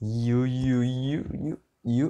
Ю-ю-ю-ю-ю-ю.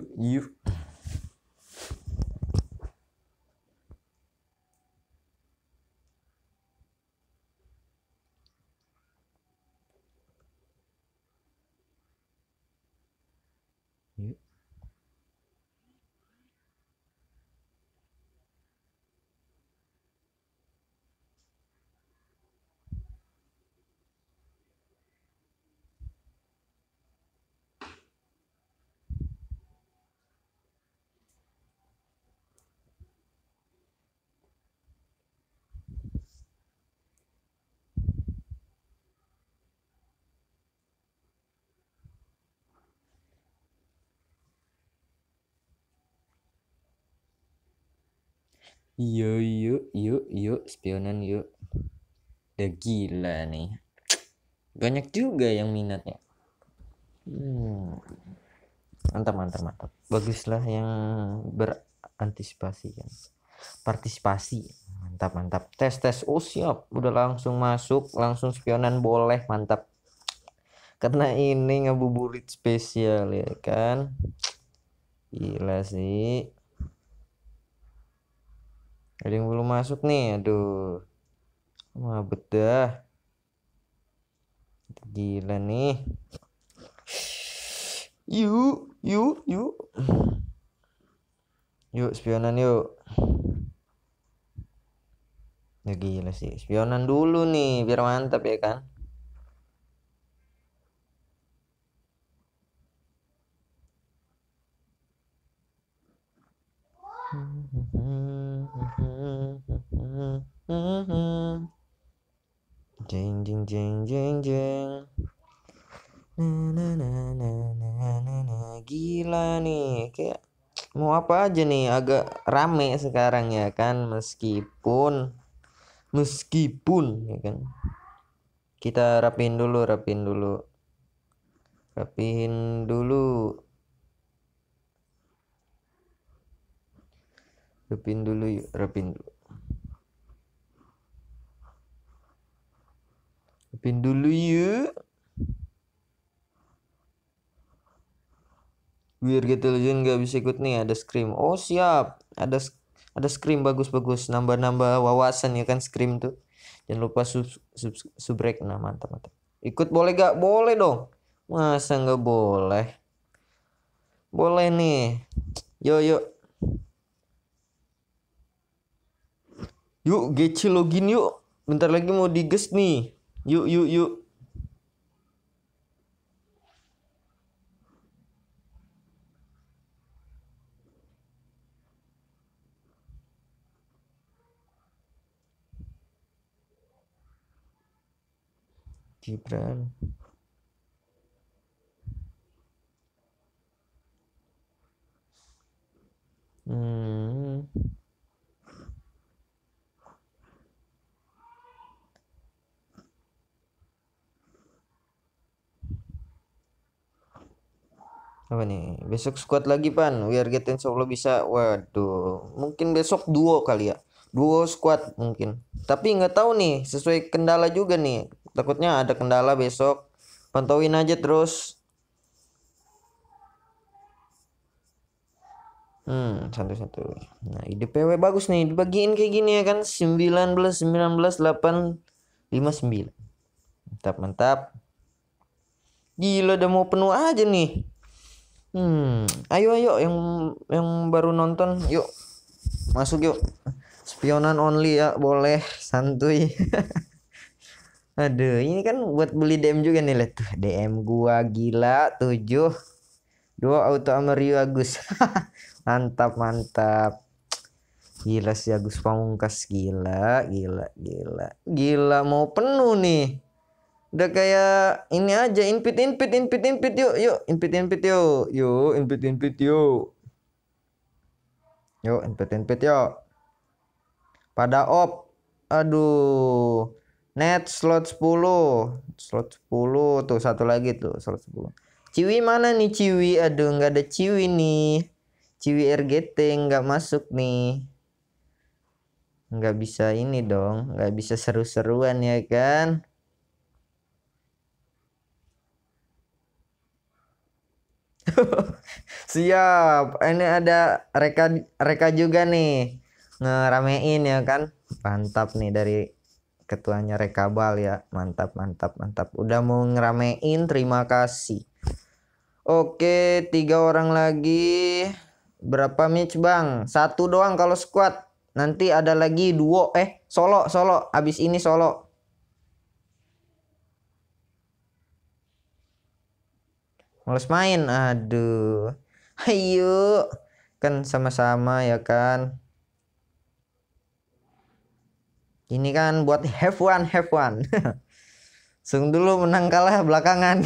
Iya, iyo iyo iyo spionan yuk. Udah gila nih. Banyak juga yang minatnya. Hmm. Mantap, mantap, mantap. Baguslah yang berantisipasi kan. Partisipasi. Mantap, mantap. Tes, tes. Oh, siap. Udah langsung masuk, langsung spionan boleh. Mantap. Karena ini ngebuburit spesial ya kan. Gila sih ada yang belum masuk nih aduh mah bedah gila nih yuk yuk yuk yuk spionan yuk ya gila sih spionan dulu nih biar mantap ya kan hmm. Jeng jeng jeng jeng jeng. Na na na na na na na gila nih kayak mau apa aja nih agak rame sekarang ya kan meskipun meskipun ya kan kita rapin dulu rapin dulu rapin dulu repin dulu yuk repin dulu repin dulu yuk biar gitu loh, nggak bisa ikut nih ada scream oh siap ada ada scream bagus-bagus nambah-nambah wawasan ya kan scream tuh jangan lupa sub sub subrek nah mantap mantap ikut boleh gak boleh dong masa nggak boleh boleh nih yo yo Yuk, GC login yuk. Bentar lagi mau diges nih. Yuk, yuk, yuk. Gibran. Hmm. apa nih besok squad lagi pan we are getting solo bisa waduh mungkin besok duo kali ya duo squad mungkin tapi nggak tahu nih sesuai kendala juga nih takutnya ada kendala besok pantauin aja terus Hmm, satu-satu. Nah, ide PW bagus nih, dibagiin kayak gini ya kan. sembilan sembilan belas belas delapan lima sembilan, Mantap, mantap. Gila udah mau penuh aja nih. Hmm, ayo ayo yang yang baru nonton yuk masuk yuk. Spionan only ya boleh santuy. Aduh, ini kan buat beli DM juga nih lihat tuh. DM gua gila tujuh Dua auto Amario Agus. mantap, mantap. Gila si Agus Pamungkas gila, gila, gila. Gila mau penuh nih udah kayak ini aja input input input input yuk yuk input input yuk yuk input input yuk yuk input input yuk pada op aduh net slot 10 slot 10 tuh satu lagi tuh slot 10 ciwi mana nih ciwi aduh nggak ada ciwi nih ciwi RGT nggak masuk nih nggak bisa ini dong nggak bisa seru-seruan ya kan Siap. Ini ada Reka Reka juga nih ngeramein ya kan. Mantap nih dari ketuanya Rekabal ya. Mantap, mantap, mantap. Udah mau ngeramein, terima kasih. Oke, tiga orang lagi. Berapa match bang? Satu doang kalau squad. Nanti ada lagi duo. Eh, solo, solo. Abis ini solo. males main aduh ayo kan sama-sama ya kan ini kan buat have one have one Sung dulu menang kalah belakangan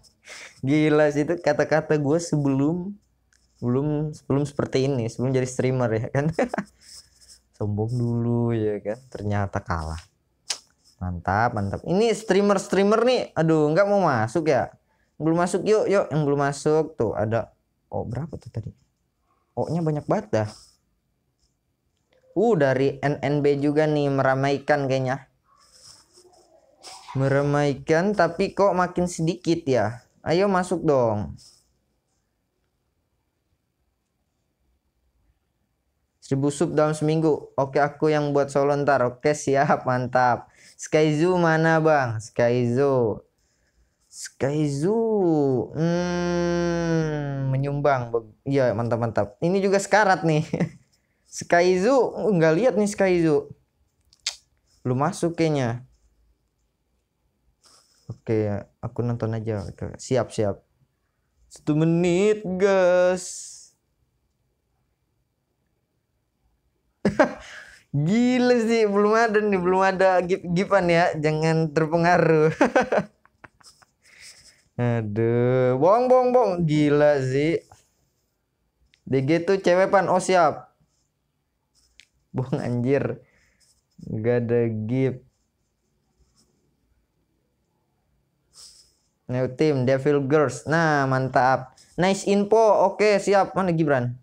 gila sih itu kata-kata gue sebelum belum sebelum seperti ini sebelum jadi streamer ya kan sombong dulu ya kan ternyata kalah mantap mantap ini streamer streamer nih aduh nggak mau masuk ya belum masuk yuk yuk yang belum masuk tuh ada oh berapa tuh tadi oh nya banyak banget dah uh dari NNB juga nih meramaikan kayaknya meramaikan tapi kok makin sedikit ya ayo masuk dong 1000 sub dalam seminggu oke aku yang buat solo ntar oke siap mantap Skyzoo mana bang Skyzoo Skyzoo hmm, menyumbang ya mantap mantap ini juga sekarat nih Skyzoo uh, nggak lihat nih Skyzoo belum masuk kayaknya Oke, aku nonton aja. Siap, siap. Satu menit, guys. Gila sih, belum ada nih, belum ada gip-gipan ya. Jangan terpengaruh. Aduh, bong bong bong gila sih. DG tuh cewek pan, oh siap. bong anjir. Gak ada gift. New team Devil Girls. Nah, mantap. Nice info. Oke, siap. Mana Gibran?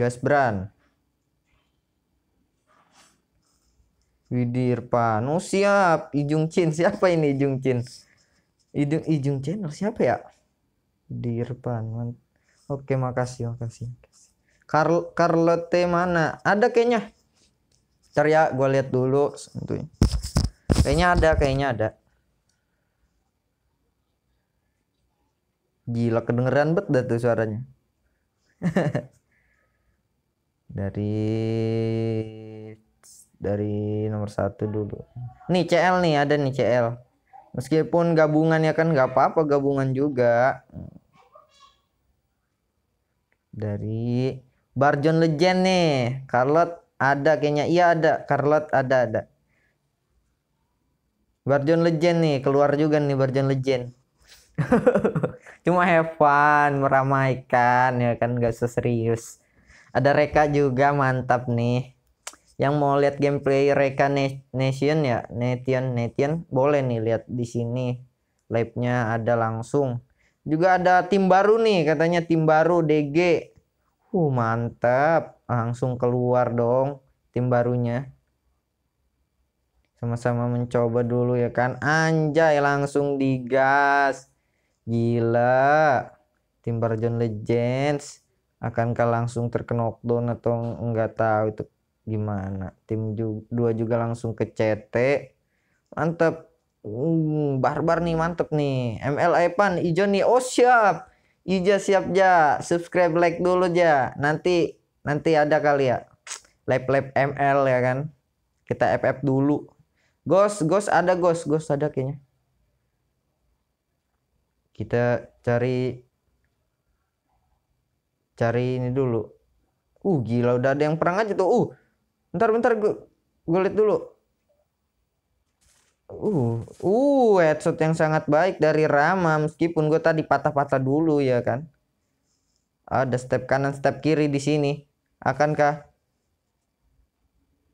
Gas Bran. widir Panu Oh, siap. Ijung Chin Siapa ini Ijung Chin? Ijung Ijung Channel siapa ya? Dirpan. Oke, makasih, makasih. Carl Carlote mana? Ada kayaknya. Ntar ya, gue lihat dulu. Tentunya. Kayaknya ada, kayaknya ada. Gila kedengeran bet dah tuh suaranya. dari dari nomor satu dulu. Nih CL nih ada nih CL. Meskipun gabungan ya kan nggak apa-apa gabungan juga. Dari Barjon Legend nih, Carlot ada kayaknya. Iya ada, Carlot ada ada. Barjon Legend nih, keluar juga nih Barjon Legend. Cuma have fun, meramaikan ya kan nggak serius. Ada Reka juga mantap nih yang mau lihat gameplay Reka Nation ya Nation Nation boleh nih lihat di sini live-nya ada langsung juga ada tim baru nih katanya tim baru DG uh mantap langsung keluar dong tim barunya sama-sama mencoba dulu ya kan anjay langsung digas gila tim Barjon Legends akankah langsung terkena knockdown atau enggak tahu itu gimana tim ju dua juga langsung ke CT mantep uh, barbar nih mantep nih ML Evan Ijo nih oh siap Ijo siap ja subscribe like dulu ja nanti nanti ada kali ya lab lab ML ya kan kita FF dulu gos gos ada gos gos ada kayaknya kita cari cari ini dulu uh gila udah ada yang perang aja tuh uh bentar bentar gue gue lihat dulu uh uh headshot yang sangat baik dari Rama meskipun gue tadi patah-patah dulu ya kan ada step kanan step kiri di sini akankah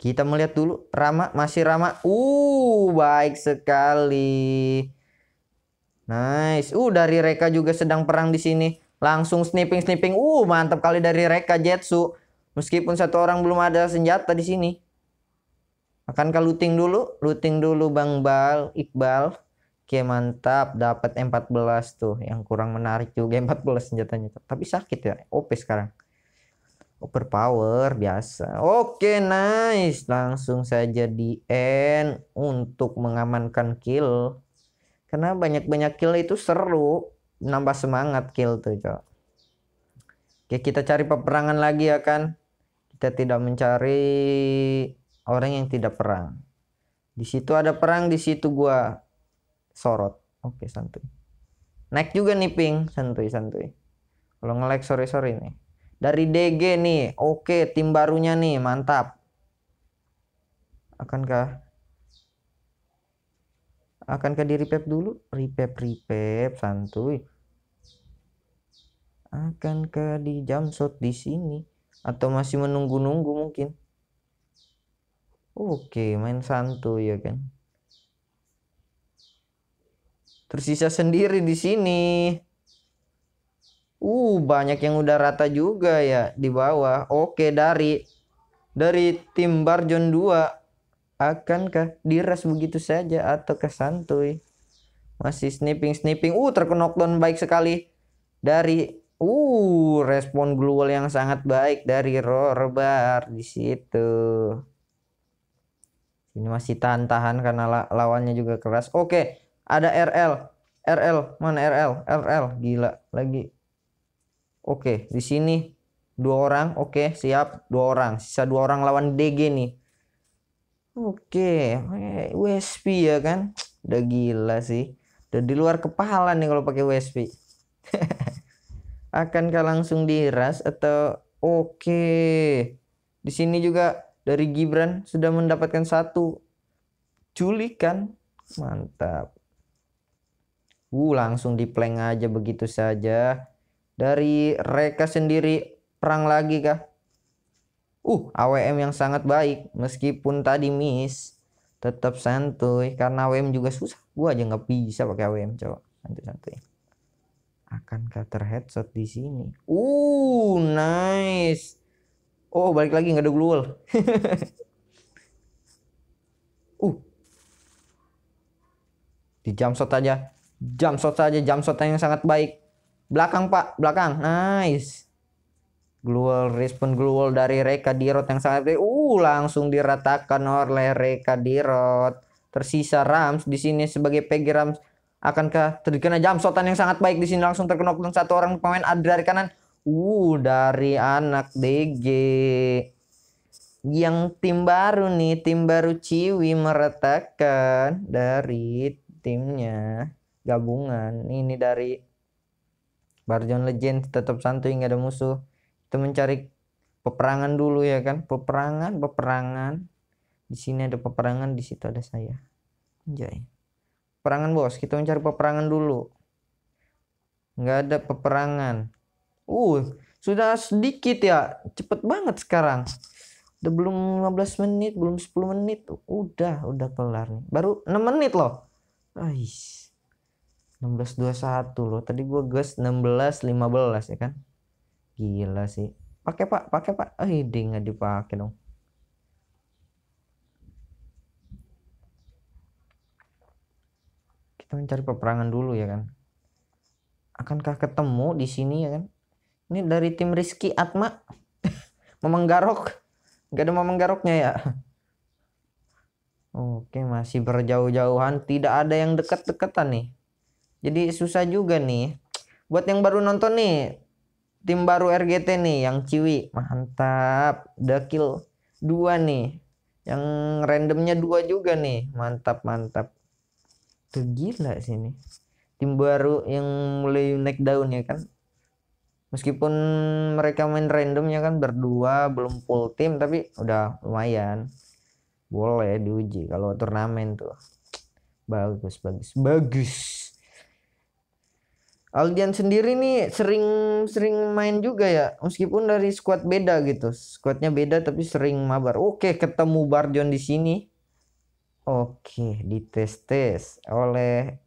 kita melihat dulu Rama masih Rama uh baik sekali nice uh dari Reka juga sedang perang di sini langsung sniping sniping uh mantap kali dari Reka Jetsu Meskipun satu orang belum ada senjata di sini. akan ke looting dulu? Looting dulu Bang Bal, Iqbal. Oke mantap, dapat M14 tuh. Yang kurang menarik juga M14 senjatanya. Tapi sakit ya, OP sekarang. Overpower biasa. Oke nice, langsung saja di end untuk mengamankan kill. Karena banyak-banyak kill itu seru, nambah semangat kill tuh, Cok. Oke, kita cari peperangan lagi ya kan kita tidak mencari orang yang tidak perang di situ ada perang di situ gua sorot oke santuy naik juga nih ping santuy santuy kalau nge sorry sorry sore nih dari DG nih oke tim barunya nih mantap akankah akankah di repep dulu repep repep santuy akankah di jam shot di sini atau masih menunggu-nunggu mungkin oke main santuy ya kan tersisa sendiri di sini uh banyak yang udah rata juga ya di bawah oke dari dari tim Barjon 2 akankah diras begitu saja atau ke santuy masih sniping-sniping uh terkena knockdown baik sekali dari Uh, respon global yang sangat baik dari Rorbar di situ. Ini masih tahan-tahan karena lawannya juga keras. Oke, ada RL. RL, mana RL? RL, gila lagi. Oke, di sini dua orang. Oke, siap, dua orang. Sisa dua orang lawan DG nih. Oke, USP eh, ya kan? Udah gila sih. Udah di luar kepala nih kalau pakai USP. akankah langsung diras atau oke di sini juga dari Gibran sudah mendapatkan satu culikan mantap uh langsung dipleng aja begitu saja dari mereka sendiri perang lagi kah uh AWM yang sangat baik meskipun tadi miss tetap santuy karena AWM juga susah gua aja nggak bisa pakai AWM coba santuy santuy akan cutter terheadshot di sini uh nice oh balik lagi nggak ada gluel uh di jump shot aja jump shot saja jump shot yang sangat baik belakang pak belakang nice Gluel respon Gluel dari Reka Dirot yang sangat baik. Uh, langsung diratakan oleh Reka Dirot. Tersisa Rams di sini sebagai Peggy Rams Akankah terkena jam sotan yang sangat baik di sini langsung terkena pulang satu orang pemain dari kanan. Uh, dari anak DG. Yang tim baru nih, tim baru Ciwi meretakkan dari timnya gabungan. Ini dari Barjon Legend tetap santuy nggak ada musuh. Itu mencari peperangan dulu ya kan, peperangan, peperangan. Di sini ada peperangan, di situ ada saya. enjoy peperangan bos kita mencari peperangan dulu nggak ada peperangan uh sudah sedikit ya cepet banget sekarang udah belum 15 menit belum 10 menit udah udah kelar nih baru 6 menit loh Ais. 16.21 loh tadi gua gas 16.15 ya kan gila sih pakai pak pakai pak eh dia nggak dipakai dong kita mencari peperangan dulu ya kan akankah ketemu di sini ya kan ini dari tim Rizky Atma Memang Garok nggak ada Memang Garoknya ya oke masih berjauh-jauhan tidak ada yang dekat-dekatan nih jadi susah juga nih buat yang baru nonton nih tim baru RGT nih yang Ciwi mantap dekil dua nih yang randomnya dua juga nih mantap mantap gila sih ini tim baru yang mulai naik daun ya kan meskipun mereka main randomnya kan berdua belum full tim tapi udah lumayan boleh diuji kalau turnamen tuh bagus bagus bagus Aldian sendiri nih sering sering main juga ya meskipun dari squad beda gitu squadnya beda tapi sering mabar oke ketemu Barjon di sini Oke, dites tes oleh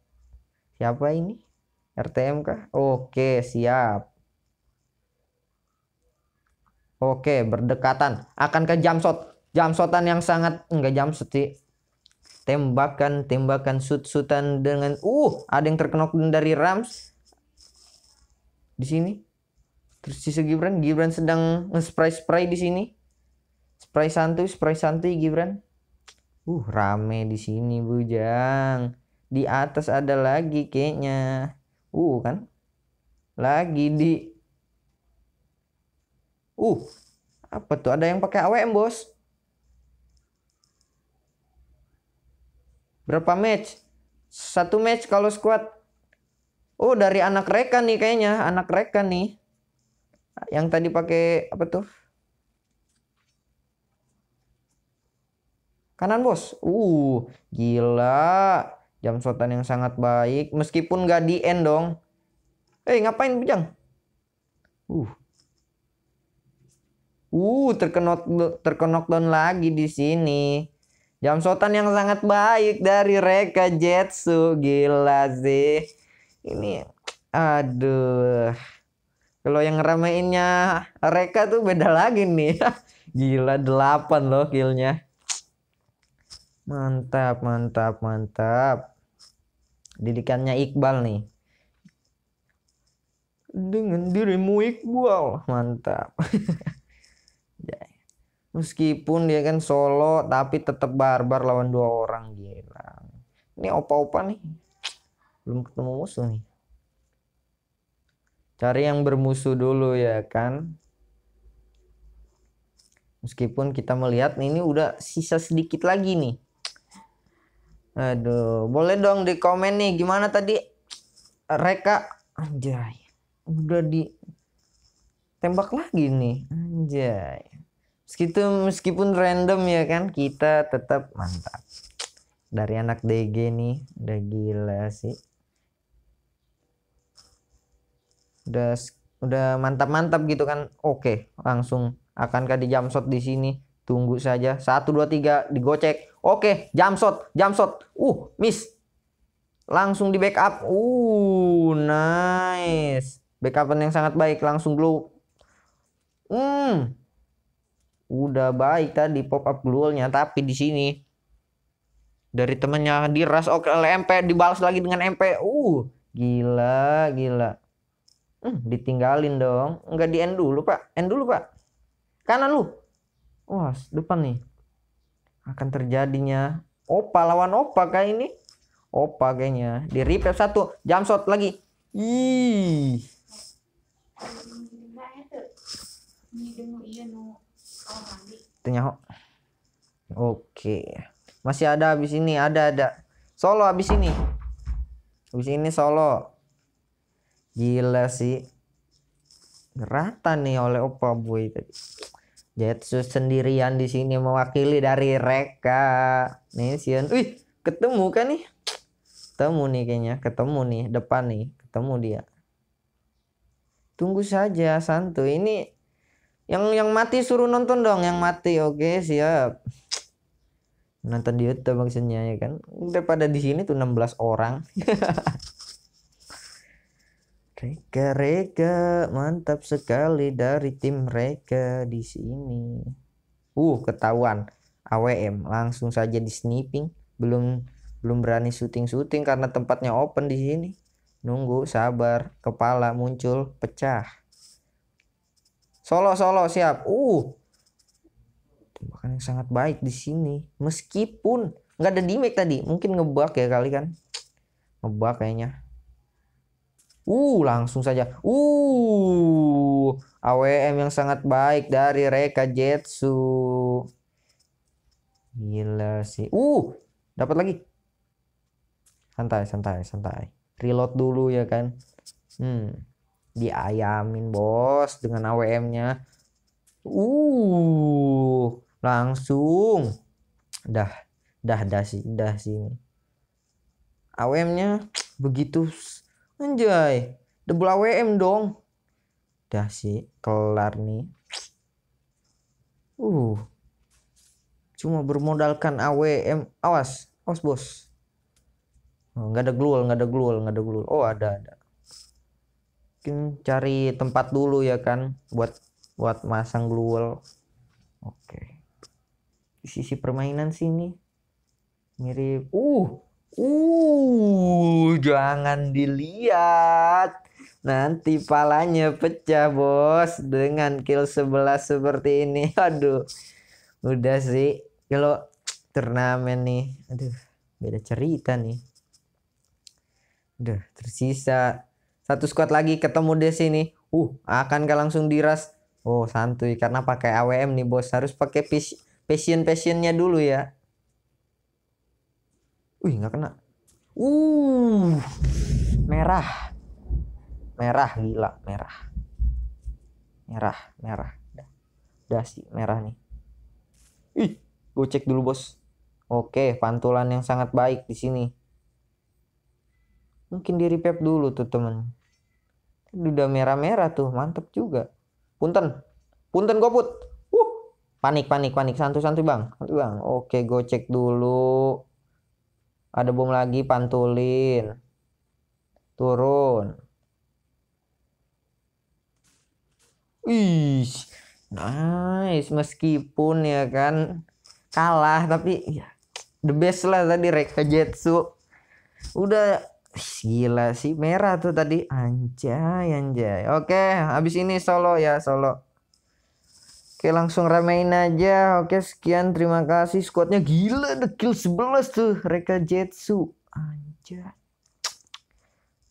siapa ini? RTM kah? Oke, siap. Oke, berdekatan. Akankah jam shot? Jam shotan yang sangat enggak jam shot sih. Tembakan, tembakan sut-sutan dengan uh, ada yang terkena dari Rams. Di sini. Terus sisa Gibran, Gibran sedang nge-spray-spray di sini. Spray santuy, spray santuy Gibran. Uh, rame di sini, Bujang. Di atas ada lagi kayaknya. Uh, kan? Lagi di Uh, apa tuh? Ada yang pakai AWM, Bos. Berapa match? Satu match kalau squad. Oh, dari anak rekan nih kayaknya, anak rekan nih. Yang tadi pakai apa tuh? kanan bos. Uh, gila. Jam shotan yang sangat baik. Meskipun gak di end dong. Eh hey, ngapain bujang? Uh. Uh, terkena terkena lagi di sini. Jam sotan yang sangat baik dari Reka Jetsu. Gila sih. Ini aduh. Kalau yang rameinnya Reka tuh beda lagi nih. Gila delapan loh killnya. Mantap, mantap, mantap. Didikannya Iqbal nih. Dengan dirimu Iqbal. Mantap. Ya. Meskipun dia kan solo tapi tetap barbar lawan dua orang gila. Ini opa-opa nih. Belum ketemu musuh nih. Cari yang bermusuh dulu ya kan. Meskipun kita melihat nih, ini udah sisa sedikit lagi nih. Aduh, boleh dong di komen nih gimana tadi Reka anjay. Udah di tembak lagi nih. Anjay. meskipun meskipun random ya kan kita tetap mantap. Dari anak DG nih, udah gila sih. Udah udah mantap-mantap gitu kan. Oke, langsung akankah di jump shot di sini? Tunggu saja. 1 2 3 digocek. Oke, jump shot, jump shot. Uh, miss. Langsung di backup. Uh, nice. Backupan yang sangat baik. Langsung glow. Hmm. Udah baik tadi pop up glow-nya. Tapi di sini. Dari temennya di ras Oke, LMP. Dibalas lagi dengan MP. Uh, gila, gila. Hmm, ditinggalin dong. Enggak di end dulu, Pak. End dulu, Pak. Kanan lu. Wah, depan nih akan terjadinya opa lawan opa kayak ini opa kayaknya di replay satu jam shot lagi ih tanya oke masih ada habis ini ada ada solo habis ini habis ini solo gila sih rata nih oleh opa boy tadi Jetsus sendirian di sini mewakili dari Reka. Nih Sion. Wih, ketemu kan nih? Ketemu nih kayaknya, ketemu nih depan nih, ketemu dia. Tunggu saja Santu. Ini yang yang mati suruh nonton dong, yang mati. Oke, siap. Nonton di YouTube maksudnya ya kan. pada di sini tuh 16 orang. Reka-Reka mantap sekali dari tim Reka di sini. Uh, ketahuan. AWM langsung saja di sniping. Belum belum berani syuting-syuting karena tempatnya open di sini. Nunggu, sabar, kepala muncul, pecah. Solo solo siap. Uh. Tembakan yang sangat baik di sini. Meskipun nggak ada damage tadi, mungkin ngebak ya kali kan. Ngebak kayaknya. Uh, langsung saja. Uh, AWM yang sangat baik dari Reka Jetsu. Gila sih. Uh, dapat lagi. Santai, santai, santai. Reload dulu ya kan. Hmm. Diayamin bos dengan AWM-nya. Uh, langsung. Dah, dah, dah sih, dah sih. AWM-nya begitu Anjay, double AWM dong. Dah sih, kelar nih. Uh. Cuma bermodalkan AWM. Awas, awas bos. Oh, nggak ada glual, nggak ada glual, nggak ada glual. Oh ada, ada. Mungkin cari tempat dulu ya kan. Buat buat masang glual. Oke. Okay. Di sisi permainan sini. Mirip. Uh Uh, jangan dilihat. Nanti palanya pecah, Bos, dengan kill 11 seperti ini. Aduh. Udah sih, kalau turnamen nih. Aduh, beda cerita nih. Udah, tersisa satu squad lagi ketemu di sini. Uh, akan ke langsung diras? Oh, santuy karena pakai AWM nih, Bos. Harus pakai passion passionnya dulu ya. Wih nggak kena. Uh, merah, merah gila, merah, merah, merah. Dasi merah nih. Ih, gue cek dulu bos. Oke, pantulan yang sangat baik di sini. Mungkin di repep dulu tuh temen. Udah merah-merah tuh, mantep juga. Punten, punten put. Uh, panik, panik, panik. santu santu bang. santu bang. Oke, gue cek dulu ada bom lagi pantulin turun Ih, nice meskipun ya kan kalah tapi ya, the best lah tadi Reka Jetsu udah gila sih merah tuh tadi anjay anjay oke habis ini solo ya solo Oke langsung ramein aja. Oke sekian terima kasih. Squadnya gila the kill 11 tuh. Reka Jetsu. aja.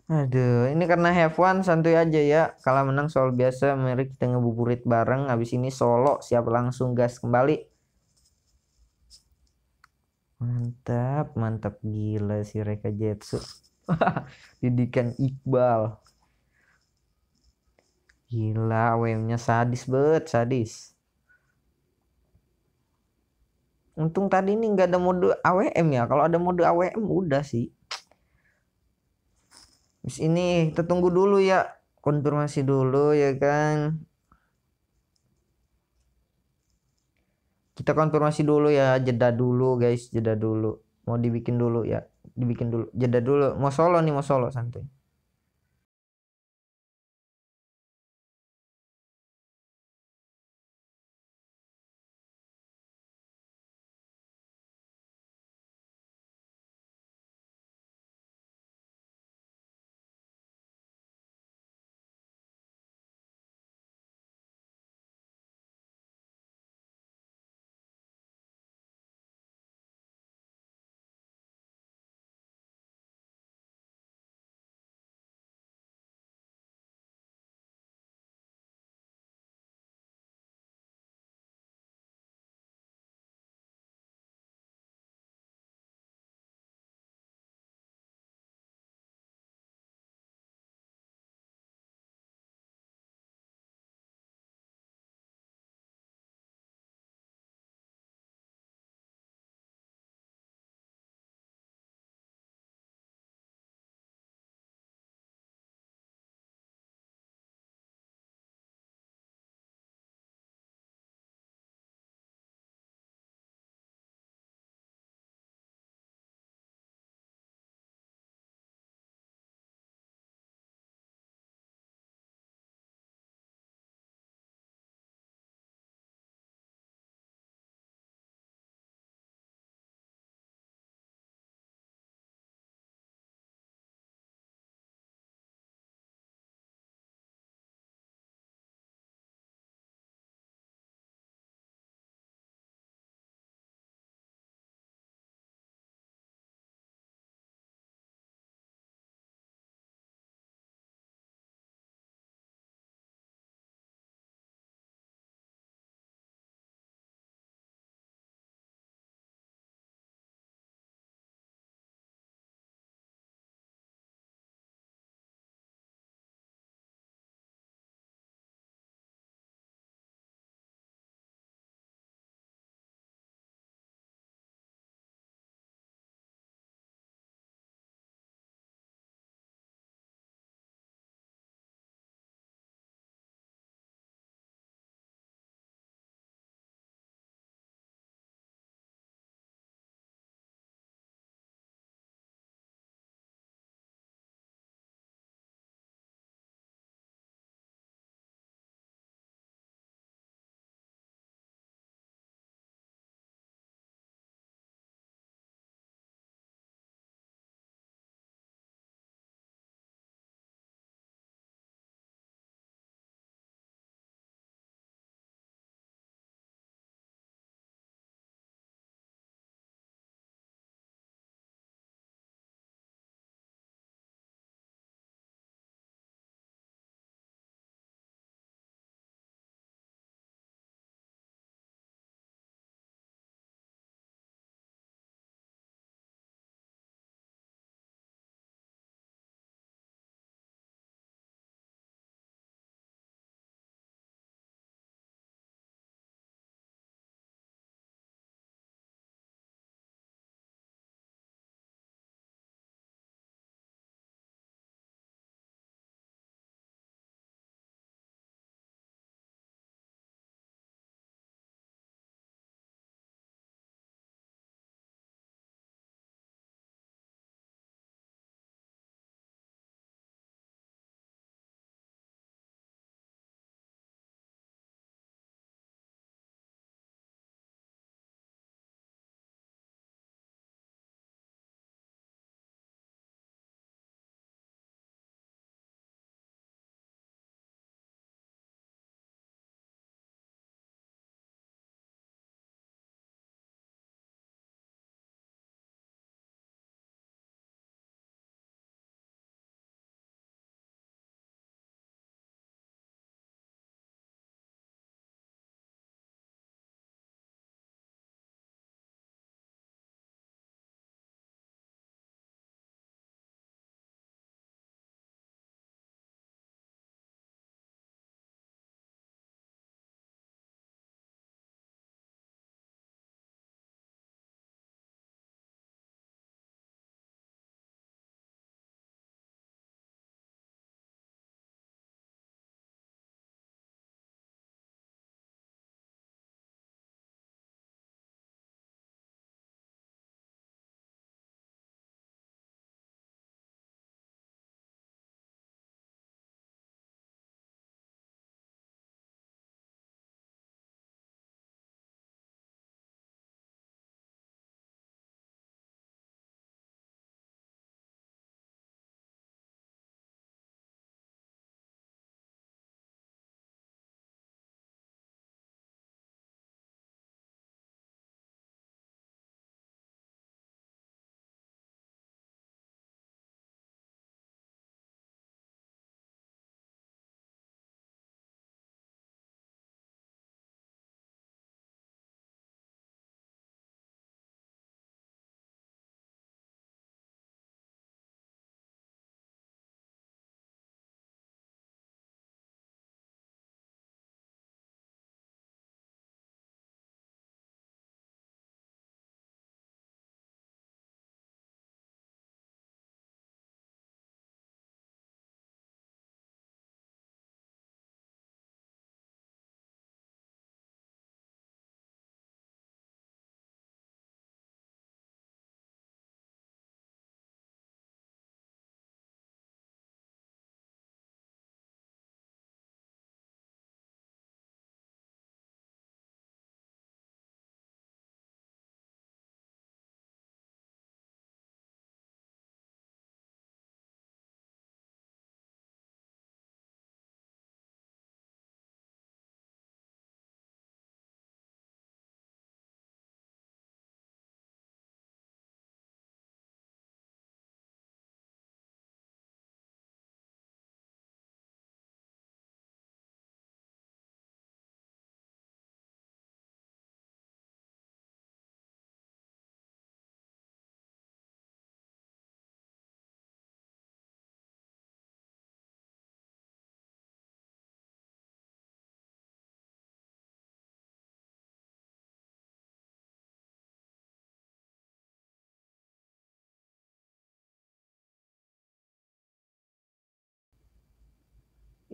Aduh, ini karena have one santuy aja ya. Kalau menang soal biasa, mari kita ngebuburit bareng. Habis ini solo, siap langsung gas kembali. Mantap, mantap gila si Reka Jetsu. Didikan Iqbal. Gila, WM-nya sadis banget, sadis. Untung tadi ini nggak ada mode AWM ya. Kalau ada mode AWM udah sih. Terus ini kita tunggu dulu ya. Konfirmasi dulu ya kan. Kita konfirmasi dulu ya. Jeda dulu guys. Jeda dulu. Mau dibikin dulu ya. Dibikin dulu. Jeda dulu. Mau solo nih. Mau solo santai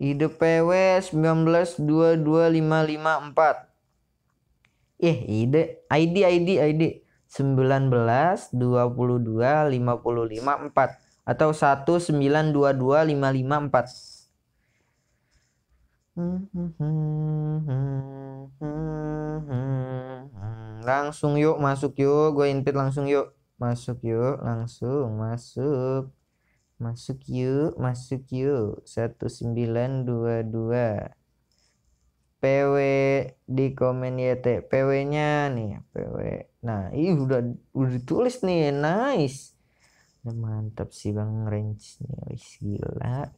Ide PW 1922554. eh ide ID ID ID empat atau 1922554. Langsung yuk masuk yuk, gue input langsung yuk. Masuk yuk, langsung masuk. Masuk yuk, masuk yuk. 1922. PW di komen YT. Ya, PW-nya nih, PW. Nah, ini udah udah ditulis nih, nice. Udah mantap sih Bang Range nih, wis gila.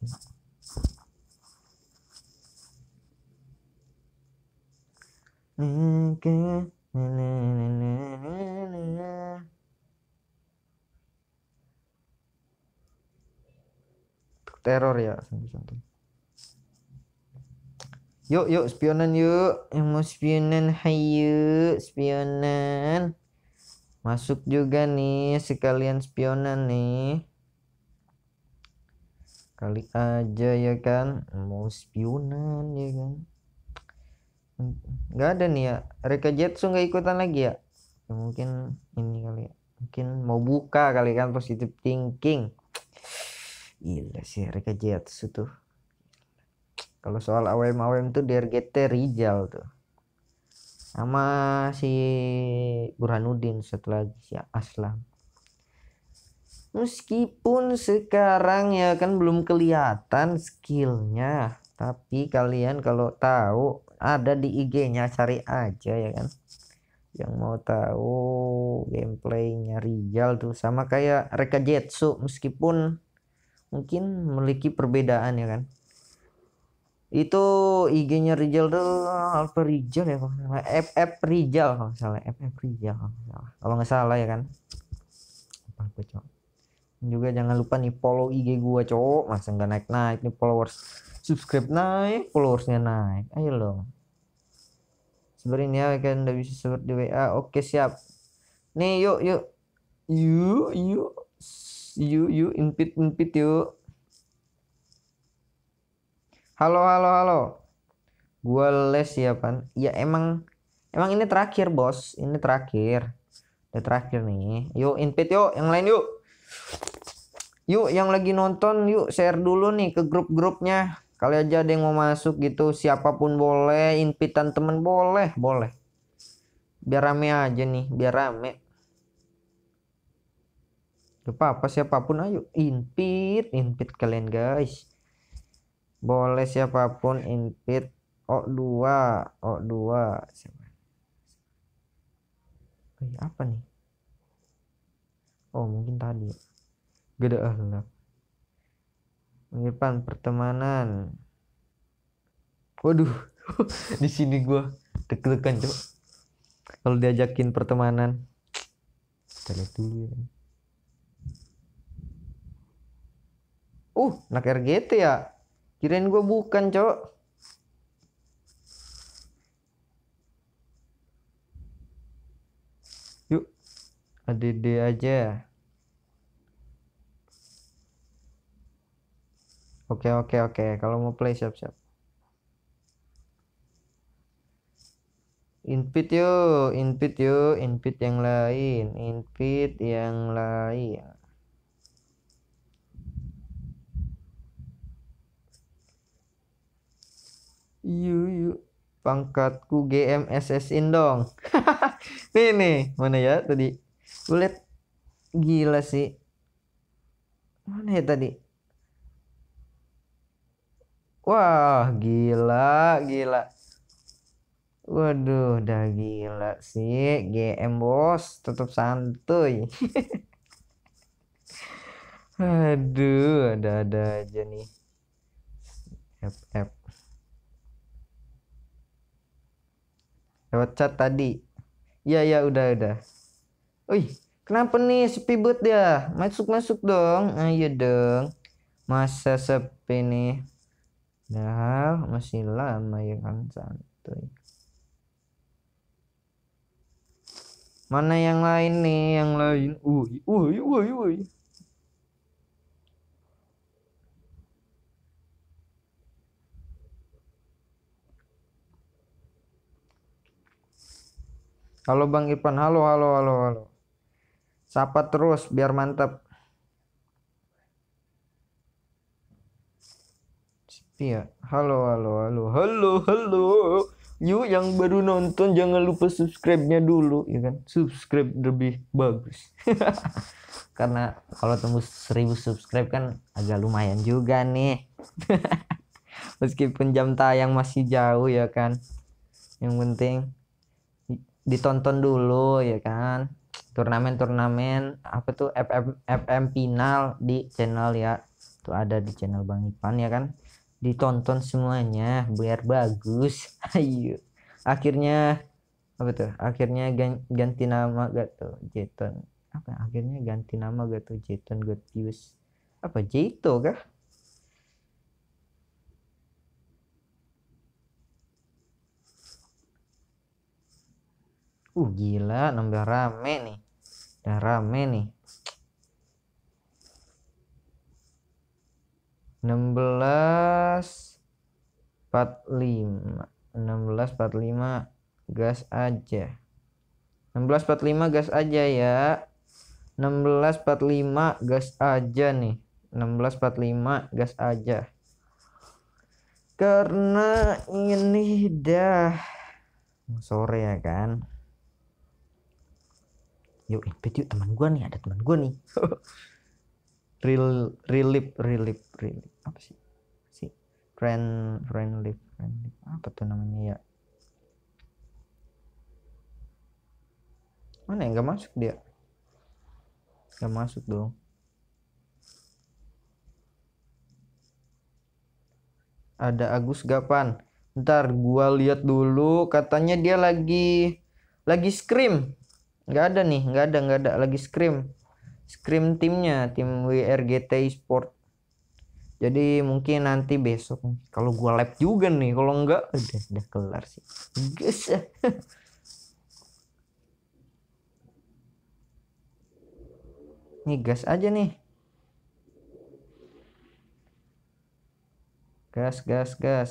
Oke. teror ya santuy santun yuk yuk spionan yuk yang mau spionan hayu spionan masuk juga nih sekalian spionan nih kali aja ya kan mau spionan ya kan nggak ada nih ya Reka Jetsu nggak ikutan lagi ya? ya? mungkin ini kali ya mungkin mau buka kali kan positive thinking gila sih Rika tuh kalau soal AWM AWM tuh DRGT Rizal tuh sama si Burhanuddin setelah lagi si Aslam meskipun sekarang ya kan belum kelihatan skillnya tapi kalian kalau tahu ada di IG-nya cari aja ya kan yang mau tahu gameplaynya Rizal tuh sama kayak Reka Jetsu meskipun mungkin memiliki perbedaan ya kan itu IG-nya Rizal tuh alpha Rizal ya kalau salah FF Rizal kalau salah FF Rizal kalau salah kalau nggak salah ya kan apa gue cok juga jangan lupa nih follow IG gua cok masa nggak naik naik nih followers subscribe naik followersnya naik ayo lo sebenarnya ya kan udah bisa sebut di WA oke siap nih yuk yuk yuk yuk you you impit impit yuk halo halo halo gua les ya pan ya emang emang ini terakhir bos ini terakhir udah terakhir nih yuk invite yuk yang lain yuk yuk yang lagi nonton yuk share dulu nih ke grup-grupnya kali aja ada yang mau masuk gitu siapapun boleh invitan temen boleh boleh biar rame aja nih biar rame apa apa siapapun ayo invite invite kalian guys boleh siapapun invite o dua o dua siapa eh, apa nih oh mungkin tadi gede ahlak eh, Menyepan pertemanan waduh di sini gua deg-degan coba kalau diajakin pertemanan kita lihat dulu ya Uh, anak RGT ya. Kirain gue bukan, Cok. Yuk, ADD aja. Oke, oke, oke. Kalau mau play, siap-siap. Input yuk, input yuk, input yang lain, input yang lain. Yuyu pangkatku GMSS Indong. nih nih, mana ya tadi? Lu gila sih. Mana ya tadi? Wah, gila, gila. Waduh, udah gila sih. GM bos, tetap santuy. Aduh, ada-ada aja nih. App, app. lewat chat tadi iya iya udah udah Wih, kenapa nih sepi banget ya? Masuk masuk dong, ayo ah, iya dong. Masa sepi nih? Nah, masih lama ya kan santuy. Mana yang lain nih? Yang lain. uh uh uh, uh. Halo Bang Ipan, halo halo halo halo. Sapa terus biar mantap. Iya, halo halo halo halo halo. Yuk yang baru nonton jangan lupa subscribe-nya dulu ya kan. Subscribe lebih bagus. Karena kalau tembus 1000 subscribe kan agak lumayan juga nih. Meskipun jam tayang masih jauh ya kan. Yang penting ditonton dulu ya kan turnamen-turnamen apa tuh FM FM final di channel ya tuh ada di channel Bang Ipan ya kan ditonton semuanya biar bagus ayo akhirnya apa tuh akhirnya ganti nama gak tuh Jeton apa akhirnya ganti nama gak tuh Jeton Gotius apa Jito kah uh gila nambah rame nih udah rame nih 16 45 1645 gas aja 1645 gas aja ya 1645 gas aja nih 1645 gas aja karena ini dah sore ya kan yuk invite yuk teman gue nih ada teman gue nih real relip relip relip apa sih si friend friend lip friend lip apa tuh namanya ya mana yang gak masuk dia Gak masuk dong ada Agus Gapan ntar gua lihat dulu katanya dia lagi lagi scream nggak ada nih nggak ada nggak ada lagi scrim scrim timnya tim WRGT Sport jadi mungkin nanti besok kalau gua lab juga nih kalau enggak udah udah kelar sih guys nih gas aja nih gas gas gas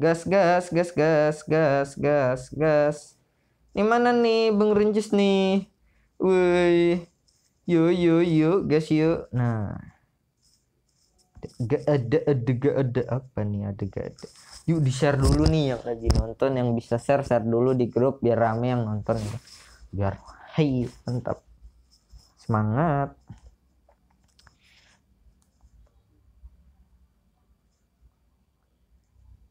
gas gas gas gas gas gas gas ini mana nih Bang Rencis nih? Woi. Yuk yuk yuk guys yuk. Nah. Gak ada ada gak ada apa nih ada gak ada. Yuk di share dulu nih yang lagi nonton yang bisa share share dulu di grup biar rame yang nonton ya. Biar hai mantap. Semangat.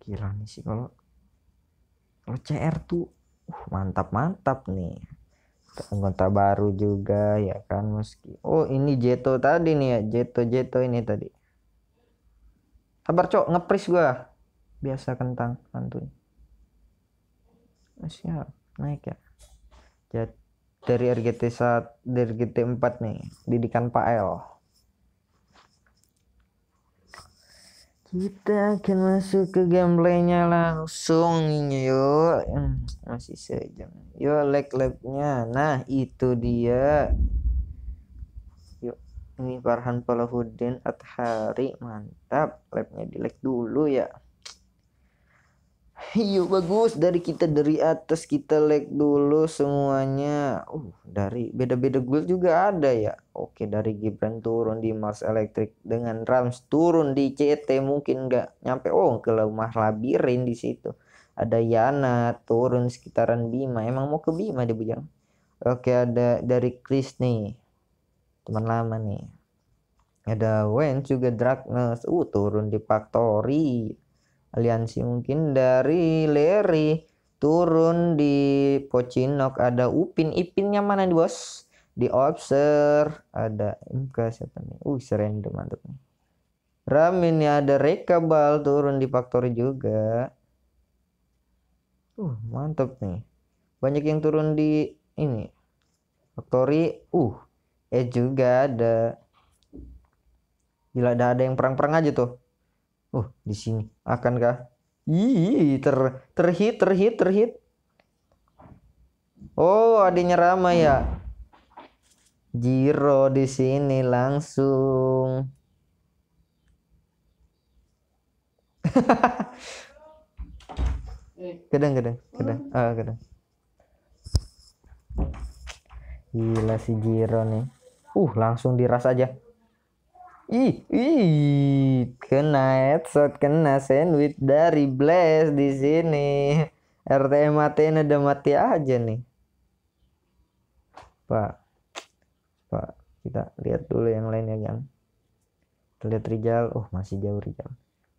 kira nih sih kalau kalau CR tuh uh, mantap mantap nih anggota baru juga ya kan meski oh ini Jeto tadi nih ya Jeto Jeto ini tadi sabar cok ngepris gua biasa kentang santuy eh, siap naik ya jadi dari RGT saat dari RGT 4 nih didikan Pak L kita akan masuk ke gameplaynya langsung yuk hmm, masih sejam yuk like lagnya nah itu dia yuk ini Farhan Palahuddin Athari mantap labnya di like dulu ya Yuk bagus dari kita dari atas kita like dulu semuanya. Uh dari beda-beda guild juga ada ya. Oke dari Gibran turun di Mars Electric dengan Rams turun di CT mungkin nggak nyampe oh ke rumah labirin di situ. Ada Yana turun sekitaran Bima. Emang mau ke Bima deh bujang. Oke ada dari Chris nih teman lama nih. Ada Wen juga Dragnes. Uh turun di Factory aliansi mungkin dari Leri turun di Pocinok ada Upin Ipinnya mana nih bos di Obser ada MK siapa nih uh serendam mantep nih Ramin ya ada Rekabal turun di Factory juga uh mantep nih banyak yang turun di ini Faktori uh eh juga ada gila ada ada yang perang-perang aja tuh Oh, di sini. Akankah? Ih, ter terhit terhit terhit. Oh, adanya Rama ya. Jiro di sini langsung. kedang eh. kedang kedang hmm. ah oh, kedang gila si Jiro nih uh langsung diras aja Ih, ih, kena headshot, kena sandwich dari Bless di sini. RT matiin ada mati aja nih. Pak, Pak, kita lihat dulu yang lain ya, yang. Kita lihat Rijal, oh masih jauh Rijal.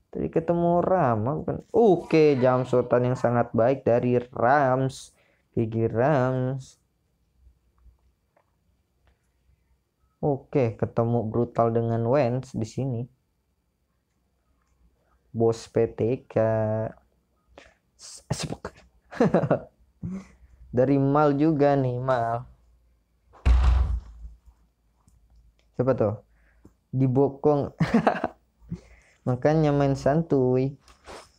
Tadi ketemu Ram, bukan? Oke, jam Sultan yang sangat baik dari Rams. Gigi Rams. Oke, ketemu brutal dengan Wens di sini. Bos PTK eh, dari Mal juga nih Mal. Siapa tuh? Dibokong. Makanya main santuy.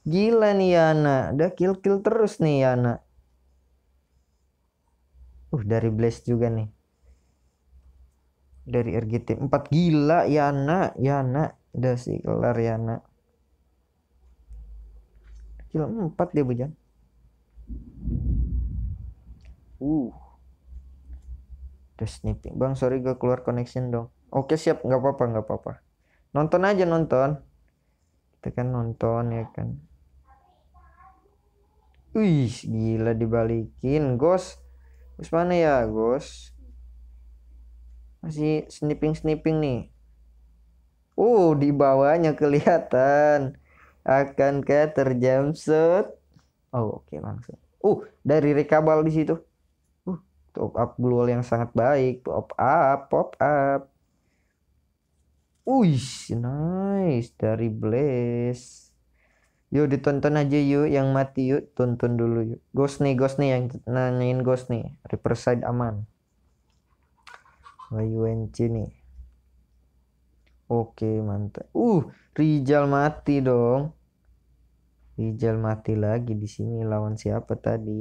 Gila nih Yana, udah kill kill terus nih Yana. Uh dari Blaze juga nih dari RGT 4 gila Yana Yana udah sih kelar Yana gila 4 dia bujan uh udah snipping bang sorry gak keluar connection dong oke siap nggak apa-apa nggak apa-apa nonton aja nonton kita kan nonton ya kan Wih, gila dibalikin, Gos. Gus mana ya, Gos? masih snipping snipping nih uh di bawahnya kelihatan akankah terjamset oh oke okay, langsung uh dari rekabal di situ uh top up blue yang sangat baik pop up pop up Uish, nice dari Blaze. Yuk ditonton aja yuk yang mati yuk tonton dulu yuk. Ghost nih, ghost nih yang nanyain ghost nih. Riverside aman nih, Oke mantap. Uh Rijal mati dong. Rijal mati lagi di sini lawan siapa tadi?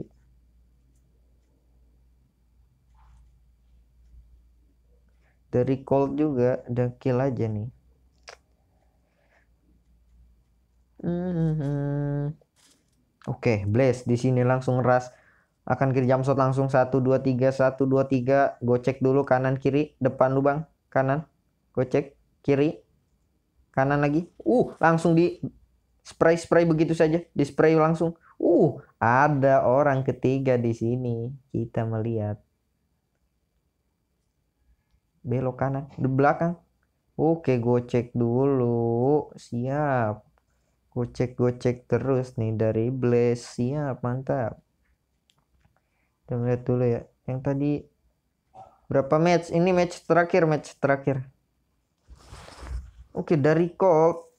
Dari Cold juga ada kill aja nih. Mm -hmm. Oke, okay, Blaze di sini langsung ras akan kiri jump shot langsung 1 2 3 1 2 3 gocek dulu kanan kiri depan lubang kanan gocek kiri kanan lagi uh langsung di spray spray begitu saja di spray langsung uh ada orang ketiga di sini kita melihat belok kanan di belakang oke gocek dulu siap gocek gocek terus nih dari blaze siap mantap kita melihat dulu ya yang tadi berapa match ini match terakhir match terakhir oke dari Colt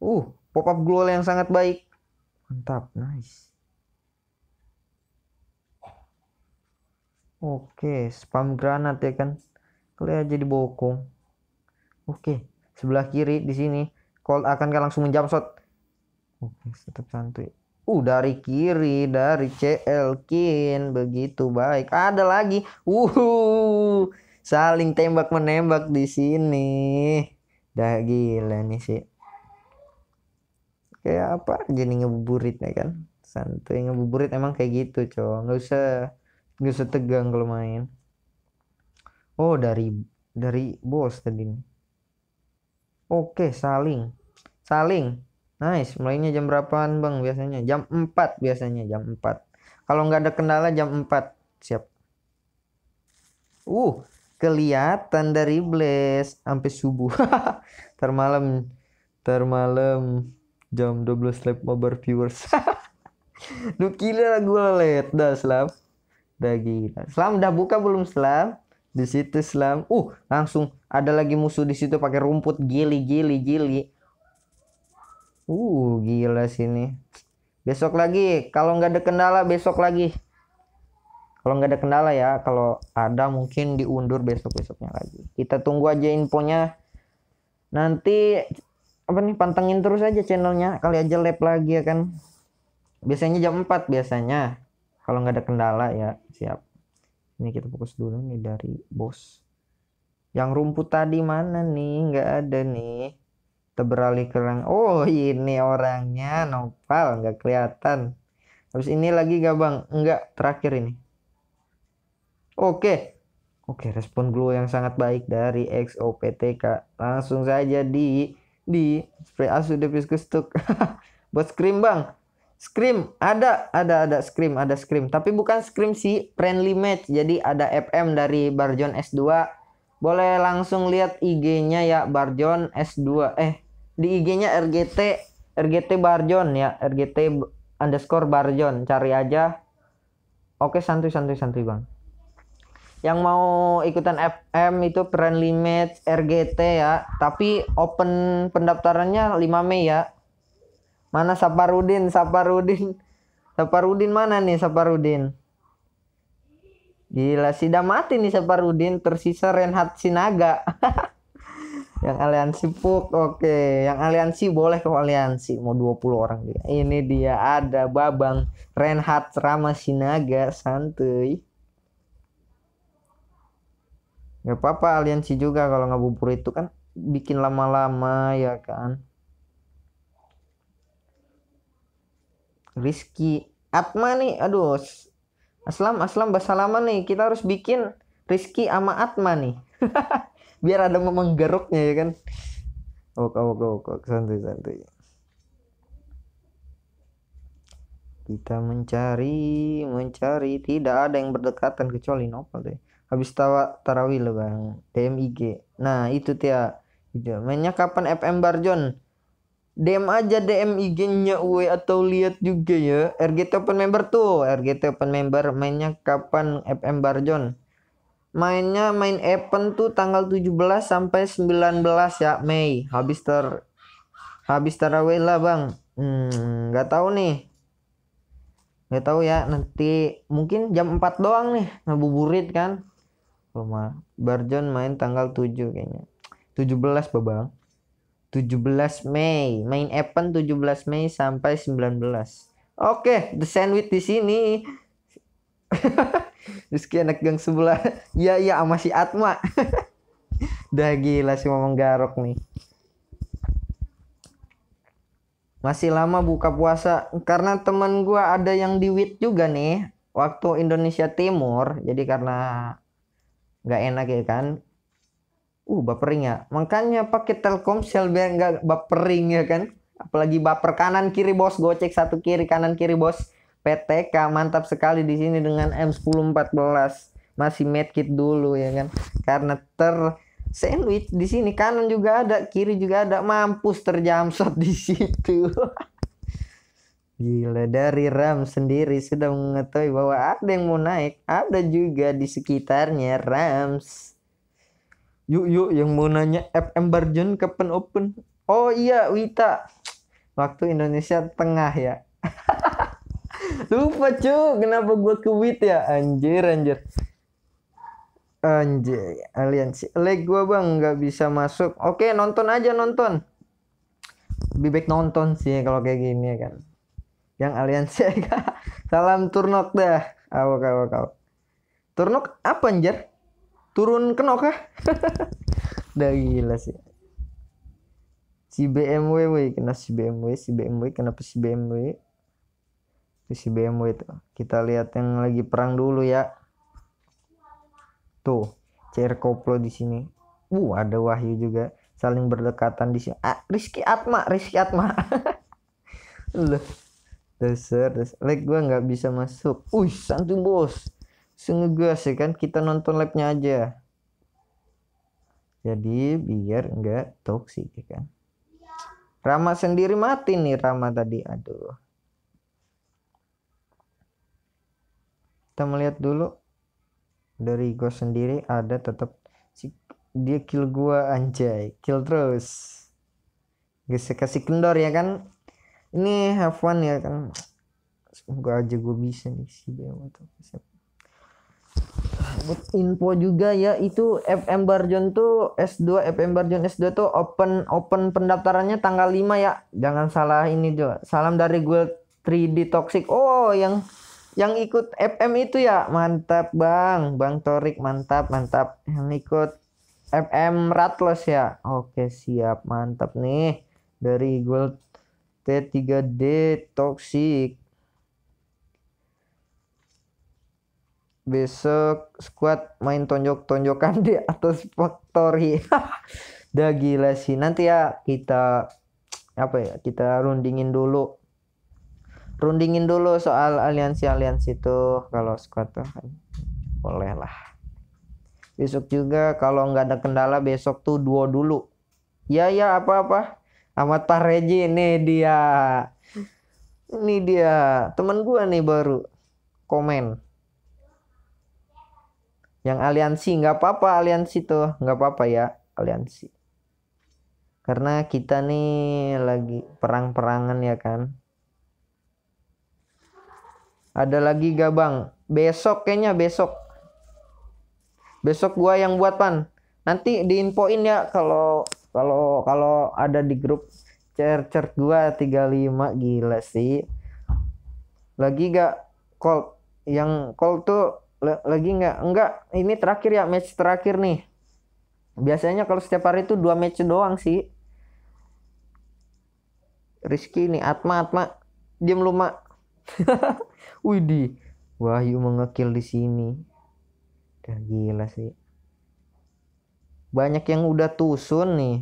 uh pop up goal yang sangat baik mantap nice Oke, spam granat ya kan. kalian jadi bokong. Oke, sebelah kiri di sini. Call akan langsung menjam shot. Oke, tetap santuy. Uh dari kiri dari CL Kin begitu baik. Ada lagi. Uh saling tembak menembak di sini. Dah gila nih sih. Kayak apa jadi ngebuburit ya kan? santai ngebuburit emang kayak gitu, cowok. Nggak usah nggak usah tegang kalau main. Oh dari dari bos tadi. Oke, saling. Saling Nice, mulainya jam berapaan Bang biasanya? Jam 4 biasanya, jam 4. Kalau nggak ada kendala jam 4. Siap. Uh, kelihatan dari Blaze sampai subuh. termalam termalam jam 12 live over viewers. Duh gila gue liat, dah selam. Dah gila. Selam udah buka belum selam? Di situ selam. Uh, langsung ada lagi musuh di situ pakai rumput gili gili gili Uh, gila sini. Besok lagi, kalau nggak ada kendala besok lagi. Kalau nggak ada kendala ya, kalau ada mungkin diundur besok-besoknya lagi. Kita tunggu aja infonya. Nanti apa nih pantengin terus aja channelnya. Kali aja lab lagi ya kan. Biasanya jam 4 biasanya. Kalau nggak ada kendala ya, siap. Ini kita fokus dulu nih dari bos. Yang rumput tadi mana nih? Nggak ada nih kita beralih ke orang oh ini orangnya nopal nggak kelihatan terus ini lagi gak bang enggak terakhir ini oke oke respon glue yang sangat baik dari XOPTK langsung saja di di spray asu depis kestuk buat scream bang Scream ada ada ada Scream ada Scream tapi bukan Scream sih friendly match jadi ada FM dari Barjon S2 boleh langsung lihat IG-nya ya Barjon S2 eh di IG-nya RGT RGT Barjon ya RGT underscore Barjon cari aja oke santuy santuy santuy bang yang mau ikutan FM itu brand limit RGT ya tapi open pendaftarannya 5 Mei ya mana Saparudin Saparudin Saparudin mana nih Saparudin gila mati nih Saparudin tersisa Renhat Sinaga Yang aliansi puk, oke. Okay. Yang aliansi boleh ke aliansi. Mau 20 orang dia. Ini dia ada Babang Renhat Rama, Sina,ga, Santuy. nggak apa-apa aliansi juga kalau ngabubur itu kan bikin lama-lama ya kan. Rizky Atma nih, aduh. Aslam, Aslam, basalaman nih. Kita harus bikin Rizky ama Atma nih. biar ada menggeruknya ya kan oke oke oke santuy santuy kita mencari mencari tidak ada yang berdekatan kecuali nopal deh habis tawa tarawih lah bang DMIG nah itu dia itu mainnya kapan FM Barjon DM aja DMIG nya we atau lihat juga ya RGT Open Member tuh RGT Open Member mainnya kapan FM Barjon mainnya main event tuh tanggal 17 sampai 19 ya Mei habis ter habis terawih lah bang hmm nggak tahu nih nggak tahu ya nanti mungkin jam 4 doang nih ngabuburit kan rumah Barjon main tanggal 7 kayaknya 17 babang 17 Mei main event 17 Mei sampai 19 Oke, okay, the sandwich di sini Rizky anak gang sebelah. Iya iya sama si Atma. Dah gila sih ngomong garok nih. Masih lama buka puasa karena teman gue ada yang di WIT juga nih waktu Indonesia Timur. Jadi karena nggak enak ya kan. Uh bapering ya. Makanya pakai Telkomsel biar nggak bapering ya kan. Apalagi baper kanan kiri bos gocek satu kiri kanan kiri bos PTK mantap sekali di sini dengan M1014 masih medkit dulu ya kan karena ter sandwich di sini kanan juga ada kiri juga ada mampus terjamsot di situ gila dari Ram sendiri sudah mengetahui bahwa ada yang mau naik ada juga di sekitarnya Rams yuk yuk yang mau nanya FM Barjun kapan open oh iya Wita waktu Indonesia tengah ya Lupa cu, kenapa gue kuwit ya? Anjir, anjir. Anjir, aliansi. Leg gue bang, nggak bisa masuk. Oke, nonton aja nonton. Lebih baik nonton sih kalau kayak gini ya kan. Yang aliansi. Salam turnok dah. Awak, awak, awak. Turnok apa anjir? Turun kenok kah? Udah gila sih. Si BMW, woi, kenapa si BMW? Si BMW, kenapa si BMW? si BMW itu kita lihat yang lagi perang dulu ya tuh CR Koplo di sini uh ada Wahyu juga saling berdekatan di sini ah, Rizky Atma Rizky Atma loh dasar dasar like gue nggak bisa masuk uh santuy bos sengegas ya kan kita nonton labnya aja jadi biar nggak toksik ya kan Rama sendiri mati nih Rama tadi aduh kita melihat dulu dari gue sendiri ada tetap si, dia kill gue anjay kill terus gue kasih kendor ya kan ini have fun ya kan gue aja gue bisa nih si Bemo buat info juga ya itu FM Barjon tuh S2 FM Barjon S2 tuh open open pendaftarannya tanggal 5 ya jangan salah ini juga salam dari gue 3D Toxic oh yang yang ikut FM itu ya mantap bang bang Torik mantap mantap yang ikut FM Ratlos ya oke siap mantap nih dari Gold T3D Toxic besok squad main tonjok-tonjokan di atas factory udah gila sih nanti ya kita apa ya kita rundingin dulu rundingin dulu soal aliansi-aliansi itu kalau squad tuh boleh lah besok juga kalau nggak ada kendala besok tuh duo dulu ya ya apa-apa sama Tareji ini dia ini dia teman gua nih baru komen yang aliansi nggak apa-apa aliansi tuh nggak apa-apa ya aliansi karena kita nih lagi perang-perangan ya kan ada lagi gak bang? Besok kayaknya besok. Besok gua yang buat pan. Nanti diinfoin ya kalau kalau kalau ada di grup cer gua tiga lima gila sih. Lagi gak call yang call tuh lagi nggak enggak ini terakhir ya match terakhir nih. Biasanya kalau setiap hari itu dua match doang sih. Rizky nih Atma Atma diem lu mak Widih, Wahyu mengekil di sini. Dah gila sih. Banyak yang udah tusun nih.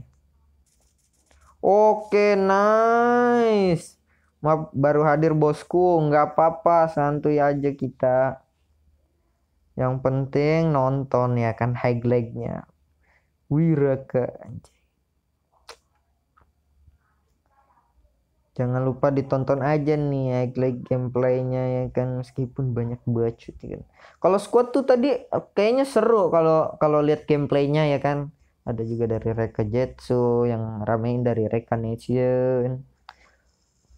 Oke, nice. Maaf baru hadir bosku, nggak apa-apa, santuy aja kita. Yang penting nonton ya kan highlightnya. Wiraka anjir. jangan lupa ditonton aja nih ya like gameplaynya ya kan meskipun banyak baca ya kan kalau squad tuh tadi eh, kayaknya seru kalau kalau lihat gameplaynya ya kan ada juga dari Reka Jetsu yang ramein dari Reka Nation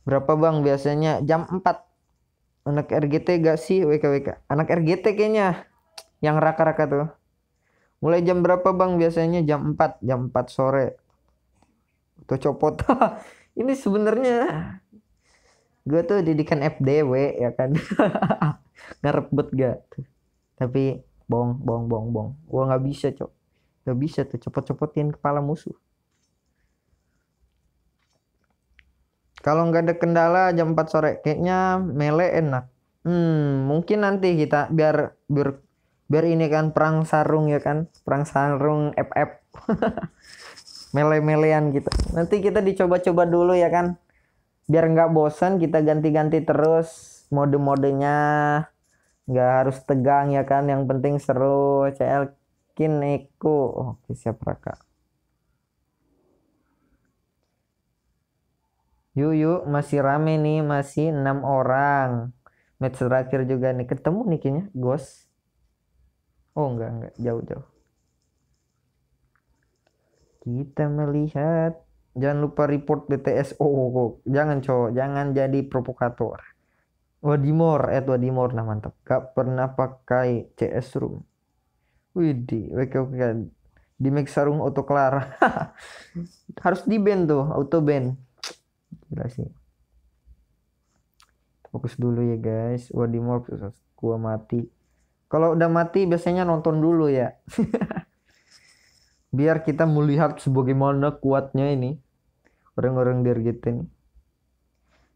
berapa bang biasanya jam 4 anak RGT gak sih WKWK anak RGT kayaknya yang raka-raka tuh mulai jam berapa bang biasanya jam 4 jam 4 sore tuh copot ini sebenarnya gue tuh didikan FDW ya kan ngerebut gak tuh tapi bohong bohong bohong bohong gue nggak bisa cok nggak bisa tuh copot-copotin kepala musuh kalau nggak ada kendala jam 4 sore kayaknya mele enak hmm mungkin nanti kita biar biar biar ini kan perang sarung ya kan perang sarung FF mele-melean gitu. Nanti kita dicoba-coba dulu ya kan. Biar nggak bosan kita ganti-ganti terus mode-modenya. Nggak harus tegang ya kan. Yang penting seru. CL Kineko. Oke siap Raka. Yuk yuk masih rame nih. Masih enam orang. Match terakhir juga nih. Ketemu nih kayaknya. Ghost. Oh enggak enggak. Jauh-jauh kita melihat jangan lupa report BTS oh, oh, oh, jangan cowok jangan jadi provokator Wadimor at Wadimor nah mantap gak pernah pakai CS room widi oke oke di make sarung auto kelar harus di band tuh auto band gila sih fokus dulu ya guys Wadimor gua mati kalau udah mati biasanya nonton dulu ya biar kita melihat sebagaimana kuatnya ini orang-orang di Argentina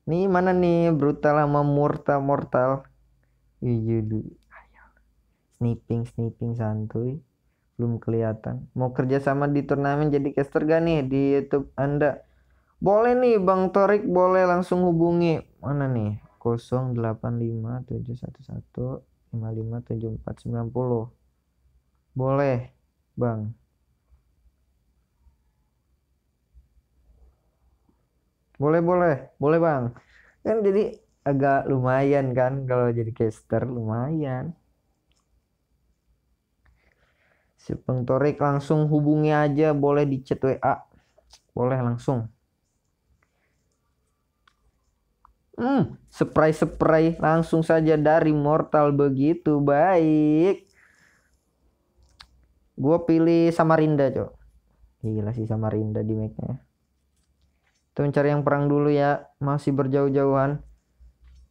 nih mana nih brutal sama mortal mortal iya dulu iya. sniping santuy belum kelihatan mau kerja sama di turnamen jadi caster gak nih di YouTube Anda boleh nih Bang Torik boleh langsung hubungi mana nih 085711557490 boleh Bang Boleh boleh, boleh bang. Kan jadi agak lumayan kan kalau jadi caster lumayan. Si pengtorik langsung hubungi aja boleh di chat WA. Boleh langsung. Hmm, spray-spray langsung saja dari mortal begitu baik. gua pilih Samarinda, Cok. Gila sih Samarinda di make-nya. Kita mencari yang perang dulu ya. Masih berjauh-jauhan.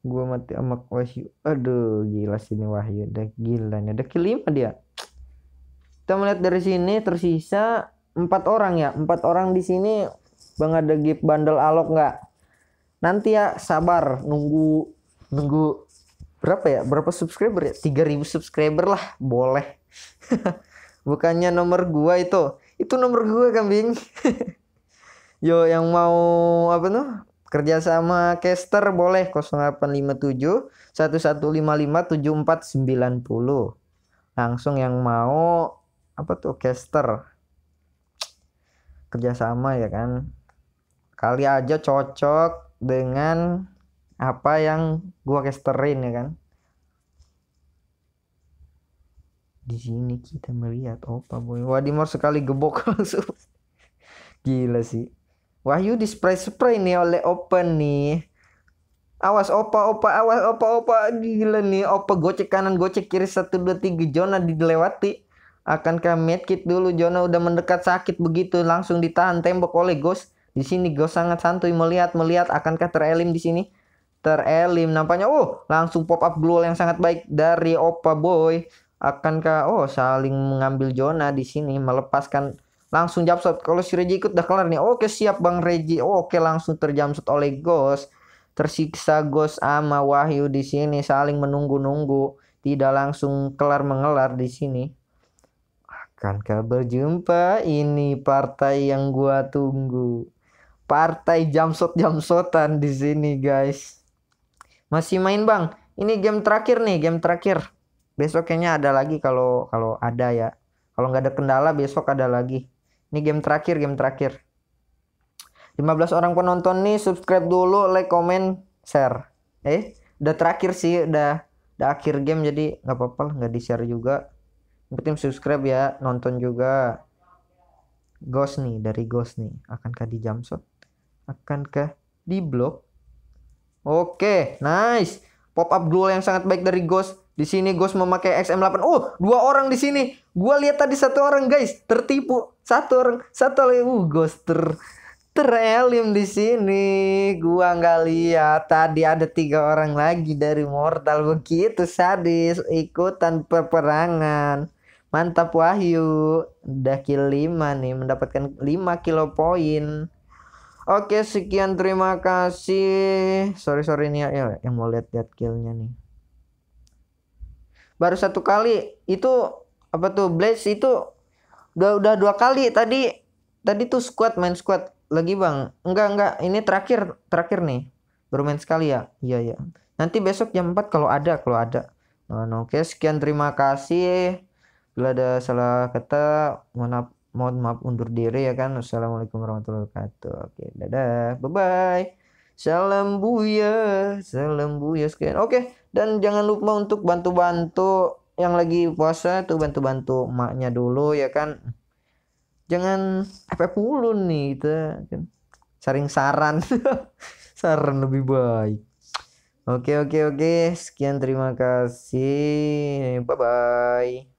Gua mati sama Wahyu. Aduh, gila sini Wahyu. Udah gila nih. Ada kelima dia. Kita melihat dari sini tersisa empat orang ya. Empat orang di sini Bang ada gift bundle alok nggak? Nanti ya sabar nunggu nunggu berapa ya? Berapa subscriber ya? 3000 subscriber lah, boleh. Bukannya nomor gua itu. Itu nomor gua kambing. yo yang mau apa tuh kerja sama caster boleh 0857 1155 7490 langsung yang mau apa tuh caster kerjasama ya kan kali aja cocok dengan apa yang gua casterin ya kan di sini kita melihat opa boy Wadimor sekali gebok langsung gila sih Wahyu di spray spray nih oleh open nih. Awas opa opa awas opa opa gila nih opa gocek kanan gocek kiri satu dua tiga zona dilewati. Akankah medkit dulu Jona udah mendekat sakit begitu langsung ditahan tembok oleh Ghost. Di sini Ghost sangat santuy melihat melihat akankah terelim di sini? Terelim nampaknya oh langsung pop up glue yang sangat baik dari Opa Boy. Akankah oh saling mengambil Jona di sini melepaskan langsung jamshot kalau si Reji ikut udah kelar nih oke siap Bang Reji oke langsung terjamshot oleh Ghost tersiksa Ghost sama Wahyu di sini saling menunggu-nunggu tidak langsung kelar mengelar di sini Akan akankah berjumpa ini partai yang gua tunggu partai jamshot jamshotan di sini guys masih main bang ini game terakhir nih game terakhir besok kayaknya ada lagi kalau kalau ada ya kalau nggak ada kendala besok ada lagi ini game terakhir, game terakhir. 15 orang penonton nih subscribe dulu, like, comment, share. Eh, udah terakhir sih, udah udah akhir game jadi nggak apa-apa lah, nggak di-share juga. penting subscribe ya, nonton juga. Ghost nih, dari Ghost nih. Akankah di jump shot? Akankah di block? Oke, nice. Pop up duel yang sangat baik dari Ghost. Di sini Ghost memakai XM8. Oh, dua orang di sini. Gua lihat tadi satu orang, guys, tertipu. Satu orang, satu lagi. Uh, Ghost ter terelim di sini. Gua nggak lihat tadi ada tiga orang lagi dari Mortal begitu sadis ikutan peperangan. Mantap Wahyu. Udah kill 5 nih, mendapatkan 5 kilo poin. Oke, sekian terima kasih. Sorry sorry nih ya, ya yang mau lihat-lihat killnya nih baru satu kali itu apa tuh Blaze itu udah udah dua kali tadi tadi tuh squad main squad lagi bang enggak enggak ini terakhir terakhir nih baru main sekali ya iya iya nanti besok jam 4 kalau ada kalau ada nah, nah, oke sekian terima kasih bila ada salah kata mohon maaf mohon maaf undur diri ya kan assalamualaikum warahmatullahi wabarakatuh oke dadah bye bye salam buya salam buya sekian oke dan jangan lupa untuk bantu-bantu yang lagi puasa tuh bantu-bantu emaknya dulu ya kan jangan apa pulu nih itu kan saring saran saran lebih baik oke oke oke sekian terima kasih bye bye